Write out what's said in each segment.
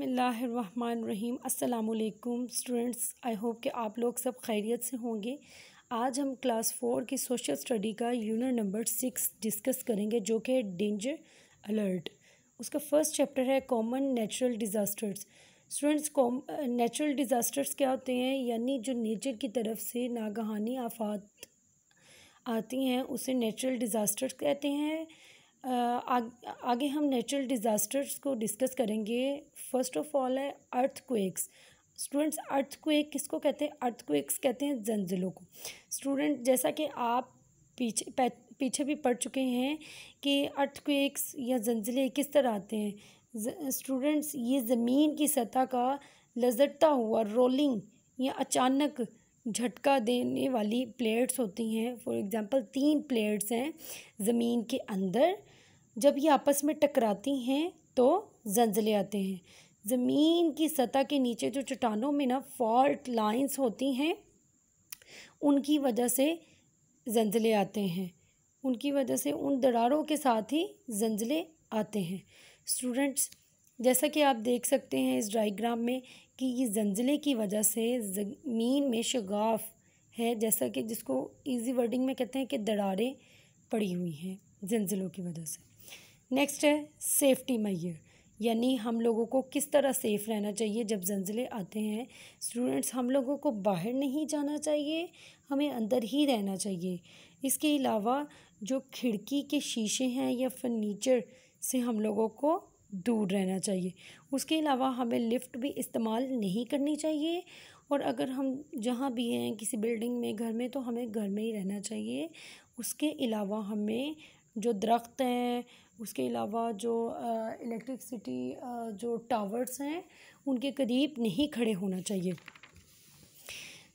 बसमिलीम अल्लाम students I hope कि आप लोग सब खैरियत से होंगे आज हम क्लास फोर की सोशल स्टडी का यूनिट नंबर सिक्स डिस्कस करेंगे जो कि है डेंजर अलर्ट उसका फर्स्ट चैप्टर है कॉमन नेचुरल डिज़ास्टर्स स्टूडेंट्स कॉम नेचुरल डिज़ास्टर्स क्या होते हैं यानी जो नेचर की तरफ से नागहानी आफात आती हैं उसे नेचुरल डिज़ास्टर्स कहते हैं आगे हम नेचुरल डिज़ास्टर्स को डिस्कस करेंगे फर्स्ट ऑफ ऑल है earthquakes students earthquake किसको कहते हैं अर्थ क्वेक्स कहते हैं जंजलों को स्टूडेंट जैसा कि आप पीछे पीछे भी पढ़ चुके हैं कि अर्थ क्वेक्स या जंजले किस तरह आते हैं स्टूडेंट्स ये ज़मीन की सतह का लजटता हुआ रोलिंग या अचानक झटका देने वाली प्लेट्स होती हैं फॉर एग्ज़ाम्पल तीन प्लेट्स हैं ज़मीन के अंदर जब ये आपस में टकराती हैं तो जंजले आते हैं ज़मीन की सतह के नीचे जो चट्टानों में ना फॉल्ट लाइंस होती हैं उनकी वजह से जंजले आते हैं उनकी वजह से उन दरारों के साथ ही जंजले आते हैं स्टूडेंट्स जैसा कि आप देख सकते हैं इस डाइग्राम में कि ये जंजले की वजह से ज़मीन में शगाफ है जैसा कि जिसको इजी वर्डिंग में कहते हैं कि दरारें पड़ी हुई हैं जंजलों की वजह से नेक्स्ट है सेफ्टी मैयर यानी हम लोगों को किस तरह सेफ़ रहना चाहिए जब जंजले आते हैं स्टूडेंट्स हम लोगों को बाहर नहीं जाना चाहिए हमें अंदर ही रहना चाहिए इसके अलावा जो खिड़की के शीशे हैं या फर्नीचर से हम लोगों को दूर रहना चाहिए उसके अलावा हमें लिफ्ट भी इस्तेमाल नहीं करनी चाहिए और अगर हम जहाँ भी हैं किसी बिल्डिंग में घर में तो हमें घर में ही रहना चाहिए उसके अलावा हमें जो दरख्त हैं उसके अलावा जो इलेक्ट्रिकसिटी जो टावर्स हैं उनके करीब नहीं खड़े होना चाहिए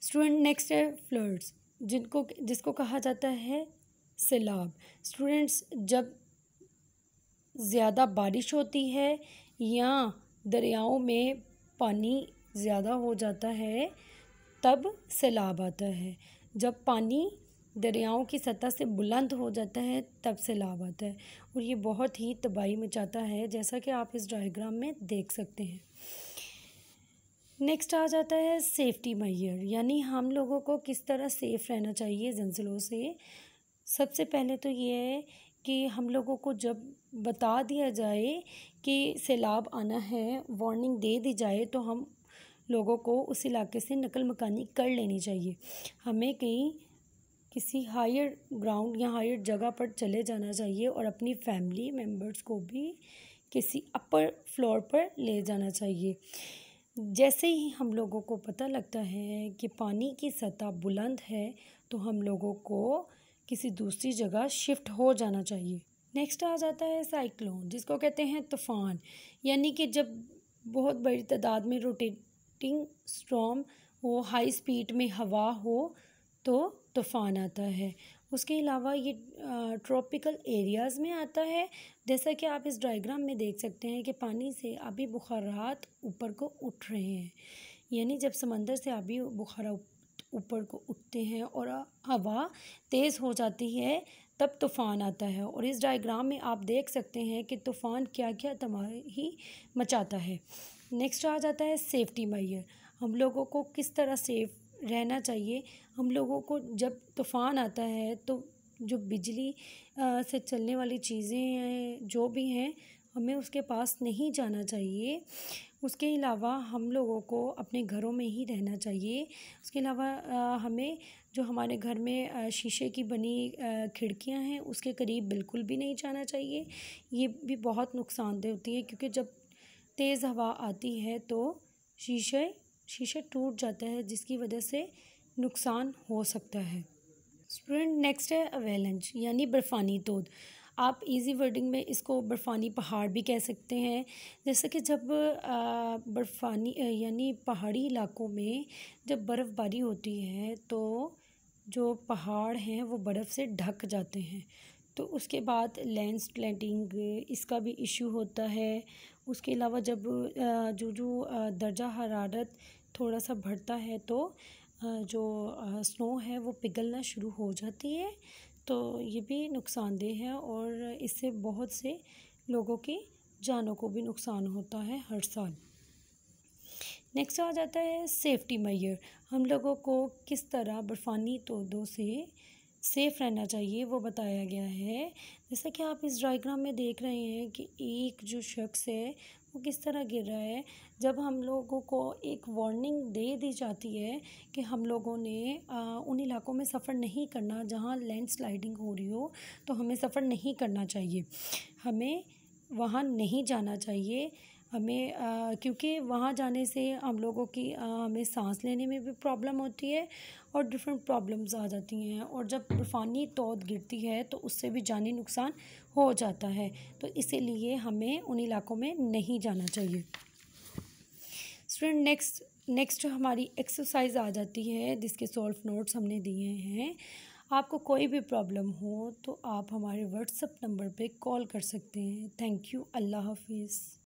स्टूडेंट नेक्स्ट है फ्लड्स जिनको जिसको कहा जाता है सैलाब स्टूडेंट्स जब ज़्यादा बारिश होती है या दरियाओं में पानी ज़्यादा हो जाता है तब सैलाब आता है जब पानी दरियाओं की सतह से बुलंद हो जाता है तब से लाभ आता है और ये बहुत ही तबाही मचाता है जैसा कि आप इस डायग्राम में देख सकते हैं नेक्स्ट आ जाता है सेफ्टी मैयर यानी हम लोगों को किस तरह सेफ़ रहना चाहिए जंजलों से सबसे पहले तो ये है कि हम लोगों को जब बता दिया जाए कि सैलाब आना है वार्निंग दे दी जाए तो हम लोगों को उस इलाके से नकल मकानी कर लेनी चाहिए हमें कहीं किसी हायर ग्राउंड या हायर जगह पर चले जाना चाहिए और अपनी फैमिली मेम्बर्स को भी किसी अपर फ्लोर पर ले जाना चाहिए जैसे ही हम लोगों को पता लगता है कि पानी की सतह बुलंद है तो हम लोगों को किसी दूसरी जगह शिफ्ट हो जाना चाहिए नेक्स्ट आ जाता है साइक्लोन जिसको कहते हैं तूफ़ान यानी कि जब बहुत बड़ी तादाद में रोटेटिंग स्ट्रॉम हो हाई स्पीड में हवा हो तो तूफ़ान आता है उसके अलावा ये ट्रॉपिकल एरियाज़ में आता है जैसा कि आप इस डायग्राम में देख सकते हैं कि पानी से अभी बुखारात ऊपर को उठ रहे हैं यानी जब समंदर से अभी बुखार ऊपर को उठते हैं और हवा तेज़ हो जाती है तब तूफ़ान आता है और इस डायग्राम में आप देख सकते हैं कि तूफ़ान क्या क्या तबाही मचाता है नेक्स्ट आ जाता है सेफ्टी मैयर हम लोगों को किस तरह सेफ रहना चाहिए हम लोगों को जब तूफ़ान आता है तो जो बिजली से चलने वाली चीज़ें हैं जो भी हैं हमें उसके पास नहीं जाना चाहिए उसके अलावा हम लोगों को अपने घरों में ही रहना चाहिए उसके अलावा हमें जो हमारे घर में शीशे की बनी खिड़कियां हैं उसके करीब बिल्कुल भी नहीं जाना चाहिए ये भी बहुत नुकसानदेह होती है क्योंकि जब तेज़ हवा आती है तो शीशे शीशा टूट जाता है जिसकी वजह से नुकसान हो सकता है स्टूडेंट नेक्स्ट है अवेलेंच यानी बर्फ़ानी तोद आप इजी वर्डिंग में इसको बर्फ़ानी पहाड़ भी कह सकते हैं जैसे कि जब बर्फ़ानी यानी पहाड़ी इलाकों में जब बर्फ़बारी होती है तो जो पहाड़ हैं वो बर्फ़ से ढक जाते हैं तो उसके बाद लेंस ब्लेंडिंग इसका भी इशू होता है उसके अलावा जब जो जो दर्जा हरारत थोड़ा सा बढ़ता है तो जो स्नो है वो पिघलना शुरू हो जाती है तो ये भी नुकसानदेह है और इससे बहुत से लोगों की जानों को भी नुकसान होता है हर साल नेक्स्ट आ जाता है सेफ्टी मैयर हम लोगों को किस तरह बर्फ़ानी तोदों से सेफ़ रहना चाहिए वो बताया गया है जैसा कि आप इस डायग्राम में देख रहे हैं कि एक जो शख्स है वो किस तरह गिर रहा है जब हम लोगों को एक वार्निंग दे दी जाती है कि हम लोगों ने आ, उन इलाकों में सफ़र नहीं करना जहाँ लैंड स्लाइडिंग हो रही हो तो हमें सफ़र नहीं करना चाहिए हमें वहाँ नहीं जाना चाहिए हमें आ, क्योंकि वहाँ जाने से हम लोगों की आ, हमें सांस लेने में भी प्रॉब्लम होती है और डिफरेंट प्रॉब्लम्स आ जाती हैं और जब तूफ़ानी तोद गिरती है तो उससे भी जानी नुकसान हो जाता है तो इसीलिए हमें उन इलाकों में नहीं जाना चाहिए स्टूडेंट नेक्स्ट नेक्स्ट हमारी एक्सरसाइज आ जाती है जिसके सॉल्व नोट्स हमने दिए हैं आपको कोई भी प्रॉब्लम हो तो आप हमारे व्हाट्सअप नंबर पे कॉल कर सकते हैं थैंक यू अल्लाह हाफिज़